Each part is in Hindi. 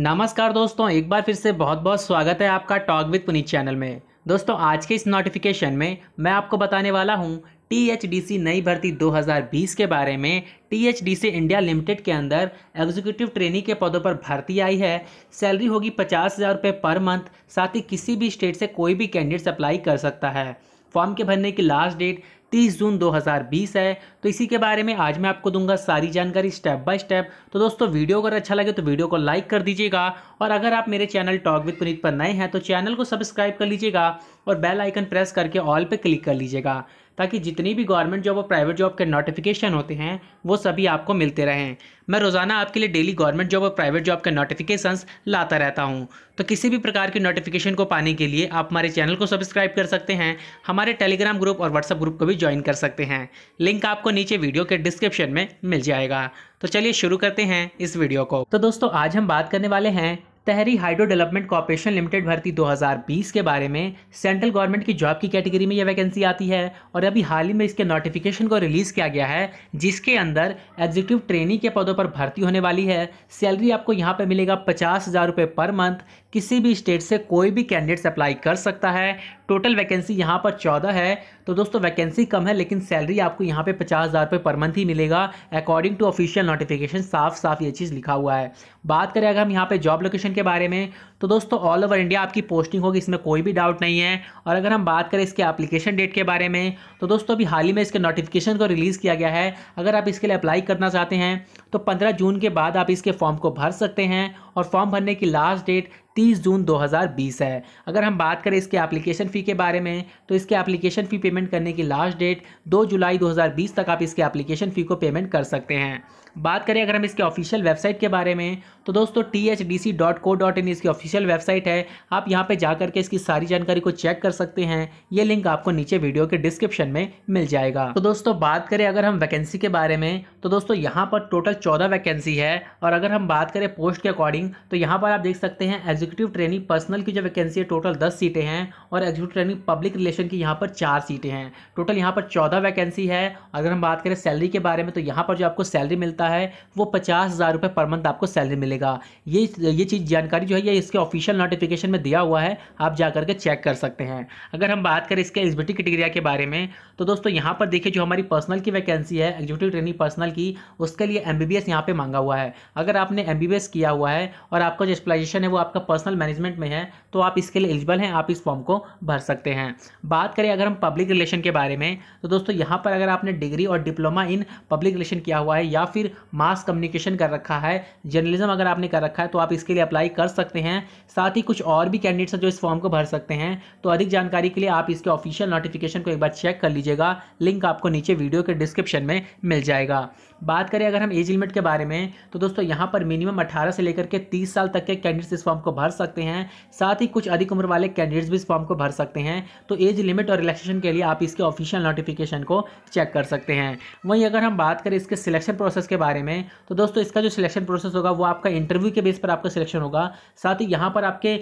नमस्कार दोस्तों एक बार फिर से बहुत बहुत स्वागत है आपका टॉक विद पुनीत चैनल में दोस्तों आज के इस नोटिफिकेशन में मैं आपको बताने वाला हूँ टीएचडीसी नई भर्ती 2020 के बारे में टीएचडीसी इंडिया लिमिटेड के अंदर एग्जीक्यूटिव ट्रेनी के पदों पर भर्ती आई है सैलरी होगी पचास हज़ार रुपये पर मंथ साथ ही किसी भी स्टेट से कोई भी कैंडिडेट्स अप्लाई कर सकता है फॉर्म के भरने की लास्ट डेट तीस जून 2020 है तो इसी के बारे में आज मैं आपको दूंगा सारी जानकारी स्टेप बाय स्टेप तो दोस्तों वीडियो अगर अच्छा लगे तो वीडियो को लाइक कर दीजिएगा और अगर आप मेरे चैनल टॉक विद पुनीत पर नए हैं तो चैनल को सब्सक्राइब कर लीजिएगा और बेल आइकन प्रेस करके ऑल पर क्लिक कर लीजिएगा ताकि जितनी भी गवर्नमेंट जॉब और प्राइवेट जॉब के नोटिफिकेशन होते हैं वो सभी आपको मिलते रहें मैं रोज़ाना आपके लिए डेली गवर्नमेंट जॉब और प्राइवेट जॉब के नोटिफिकेशन लाता रहता हूँ तो किसी भी प्रकार के नोटिफिकेशन को पाने के लिए आप हमारे चैनल को सब्सक्राइब कर सकते हैं हमारे टेलीग्राम ग्रुप और व्हाट्सअप ग्रुप को भी ज्वाइन कर सकते हैं लिंक आपको नीचे वीडियो के डिस्क्रिप्शन में मिल जाएगा तो चलिए शुरू करते हैं इस वीडियो को तो दोस्तों आज हम बात करने वाले हैं Tehri hydro development corporation limited भर्ती 2020 के बारे में सेंट्रल गवर्नमेंट की जॉब की कैटेगरी में यह वैकेंसी आती है और अभी हाल ही में इसके नोटिफिकेशन को रिलीज़ किया गया है जिसके अंदर एग्जीक्यूटिव ट्रेनी के पदों पर भर्ती होने वाली है सैलरी आपको यहाँ पर मिलेगा पचास हज़ार रुपये पर मंथ किसी भी स्टेट से कोई भी कैंडिडेट्स अप्लाई कर सकता है टोटल वैकेंसी यहाँ पर चौदह है तो दोस्तों वैकेंसी कम है लेकिन सैलरी आपको यहाँ पे पचास हज़ार रुपये पर मंथ ही मिलेगा अकॉर्डिंग टू ऑफिशियल नोटिफिकेशन साफ साफ ये चीज़ लिखा हुआ है बात करें अगर हम यहाँ पे जॉब लोकेशन के बारे में तो दोस्तों ऑल ओवर इंडिया आपकी पोस्टिंग होगी इसमें कोई भी डाउट नहीं है और अगर हम बात करें इसके एप्लीकेशन डेट के बारे में तो दोस्तों अभी हाल ही में इसके नोटिफिकेशन को रिलीज़ किया गया है अगर आप इसके लिए अप्लाई करना चाहते हैं तो पंद्रह जून के बाद आप इसके फॉर्म को भर सकते हैं और फॉर्म भरने की लास्ट डेट 30 जून 2020 है अगर हम बात करें इसके एप्लीकेशन फ़ी के बारे में तो इसके एप्लीकेशन फ़ी पेमेंट करने की लास्ट डेट 2 जुलाई 2020 तक आप इसके एप्लीकेशन फ़ी को पेमेंट कर सकते हैं बात करें अगर हम इसके ऑफिशियल वेबसाइट के बारे में तो दोस्तों T H D C dot co dot in इसकी ऑफिशियल वेबसाइट है आप यहाँ पर जा करके इसकी सारी जानकारी को चेक कर सकते हैं ये लिंक आपको नीचे वीडियो के डिस्क्रिप्शन में मिल जाएगा तो दोस्तों बात करें अगर हम वैकेंसी के बारे में तो दोस्तों यहाँ पर टोटल चौदह वैकेंसी है और अगर हम बात करें पोस्ट के अकॉर्डिंग तो यहाँ पर आप देख सकते हैं एजुकेशन एग्जीक्यूटिव ट्रेनिंग पर्सनल की जो वैकेंसी है टोटल दस सीटें हैं और एग्जीक्यूटिव ट्रेनिंग पब्लिक रिलेशन की यहाँ पर चार सीटें हैं टोटल यहाँ पर चौदह वैकेंसी है अगर हम बात करें सैलरी के बारे में तो यहाँ पर जो आपको सैलरी मिलता है वो पचास हज़ार रुपये पर मंथ आपको सैलरी मिलेगा ये ये चीज़ जानकारी जो है ये इसके ऑफिशियल नोटिफिकेशन में दिया हुआ है आप जा करके चेक कर सकते हैं अगर हम बात करें इसके एलिजिबिलिटी क्रिटेरिया के बारे में तो दोस्तों यहाँ पर देखिए जो हमारी पर्सनल की वैकेंसी है एग्जीक्यूटिव ट्रेनिंग पर्सनल की उसके लिए एम बी यहाँ पर मांगा हुआ है अगर आपने एम बी बी एस किया हुआ है और आपका जो स्पेशलाइजेशन है वो आपका पर्सनल मैनेजमेंट में है तो आप इसके लिए एलिजिबल हैं आप इस फॉर्म को भर सकते हैं बात करें अगर हम पब्लिक रिलेशन के बारे में तो दोस्तों यहाँ पर अगर आपने डिग्री और डिप्लोमा इन पब्लिक रिलेशन किया हुआ है या फिर मास कम्युनिकेशन कर रखा है जर्नलिज्म अगर आपने कर रखा है तो आप इसके लिए अप्लाई कर सकते हैं साथ ही कुछ और भी कैंडिडेट्स हैं जो इस फॉर्म को भर सकते हैं तो अधिक जानकारी के लिए आप इसके ऑफिशियल नोटिफिकेशन को एक बार चेक कर लीजिएगा लिंक आपको नीचे वीडियो के डिस्क्रिप्शन में मिल जाएगा बात करें अगर हम एज लिमिट के बारे में तो दोस्तों यहाँ पर मिनिमम अठारह से लेकर के तीस साल तक के कैंडिडेट्स इस फॉर्म को भर भर सकते हैं साथ ही कुछ अधिक उम्र वाले कैंडिडेट्स भी इस फॉर्म को भर सकते हैं तो एज लिमिट और रिलेक्सेशन के लिए आप इसके ऑफिशियल नोटिफिकेशन को चेक कर सकते हैं वहीं अगर हम बात करें इसके सिलेक्शन प्रोसेस के बारे में तो दोस्तों इसका जो सिलेक्शन प्रोसेस होगा वो आपका इंटरव्यू के बेस पर आपका सिलेक्शन होगा साथ ही यहाँ पर आपके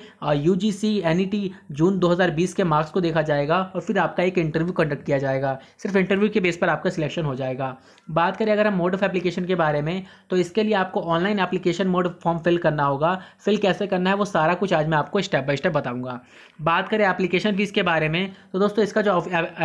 यू जी जून दो के मार्क्स को देखा जाएगा और फिर आपका एक इंटरव्यू कंडक्ट किया जाएगा सिर्फ इंटरव्यू के बेस पर आपका सिलेक्शन हो जाएगा बात करें अगर हम मोड ऑफ एप्लीकेशन के बारे में तो इसके लिए आपको online application mode form fill करना होगा फिल कैसे करना है वो सारा कुछ आज मैं आपको स्टेप बाय स्टेप बताऊंगा बात करें एप्लीकेशन फ़ीस के बारे में तो दोस्तों इसका जो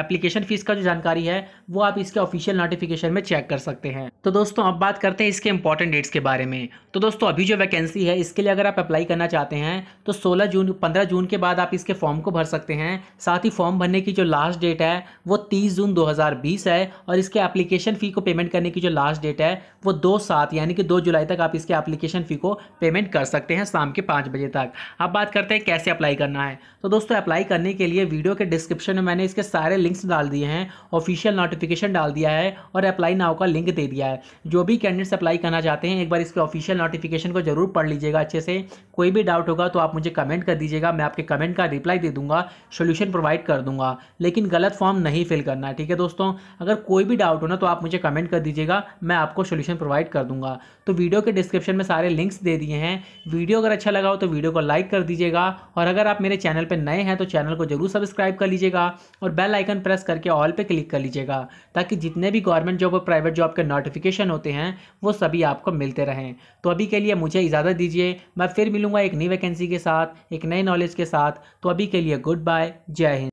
एप्लीकेशन फ़ीस का जो जानकारी है वो आप इसके ऑफिशियल नोटिफिकेशन में चेक कर सकते हैं तो दोस्तों अब बात करते हैं इसके इंपॉर्टेंट डेट्स के बारे में तो दोस्तों अभी जो वैकेंसी है इसके लिए अगर आप अप्लाई करना चाहते हैं तो सोलह जून पंद्रह जून के बाद आप इसके फॉर्म को भर सकते हैं साथ ही फॉर्म भरने की जो लास्ट डेट है वो तीस जून दो है और इसके एप्लीकेशन फ़ी को पेमेंट करने की जो लास्ट डेट है वो दो सात यानी कि दो जुलाई तक आप इसके एप्लीकेशन फ़ी को पेमेंट कर सकते हैं शाम के पाँच बजे तक अब बात करते हैं कैसे अप्लाई करना है तो दोस्तों अप्लाई करने के लिए वीडियो के डिस्क्रिप्शन में मैंने इसके सारे लिंक्स डाल दिए हैं ऑफिशियल नोटिफिकेशन डाल दिया है और अप्लाई नाव का लिंक दे दिया है जो भी कैंडिडेट्स अप्लाई करना चाहते हैं एक बार इसके ऑफिशियल नोटिफिकेशन को जरूर पढ़ लीजिएगा अच्छे से कोई भी डाउट होगा तो आप मुझे कमेंट कर दीजिएगा मैं आपके कमेंट का रिप्लाई दे दूंगा सोल्यूशन प्रोवाइड कर दूंगा लेकिन गलत फॉर्म नहीं फिल करना है ठीक है दोस्तों अगर कोई भी डाउट हो ना तो आप मुझे कमेंट कर दीजिएगा मैं आपको सोल्यूशन प्रोवाइड कर दूंगा तो वीडियो के डिस्क्रिप्शन में सारे लिंक्स दे दिए हैं वीडियो अगर अच्छा लगा हो तो वीडियो वीडियो को लाइक कर दीजिएगा और अगर आप मेरे चैनल पर नए हैं तो चैनल को जरूर सब्सक्राइब कर लीजिएगा और बेल आइकन प्रेस करके ऑल पर क्लिक कर लीजिएगा ताकि जितने भी गवर्नमेंट जॉब और प्राइवेट जॉब के नोटिफिकेशन होते हैं वो सभी आपको मिलते रहें तो अभी के लिए मुझे इजाज़त दीजिए मैं फिर मिलूंगा एक नई वैकेंसी के साथ एक नए नॉलेज के साथ तो अभी के लिए गुड बाय जय हिंद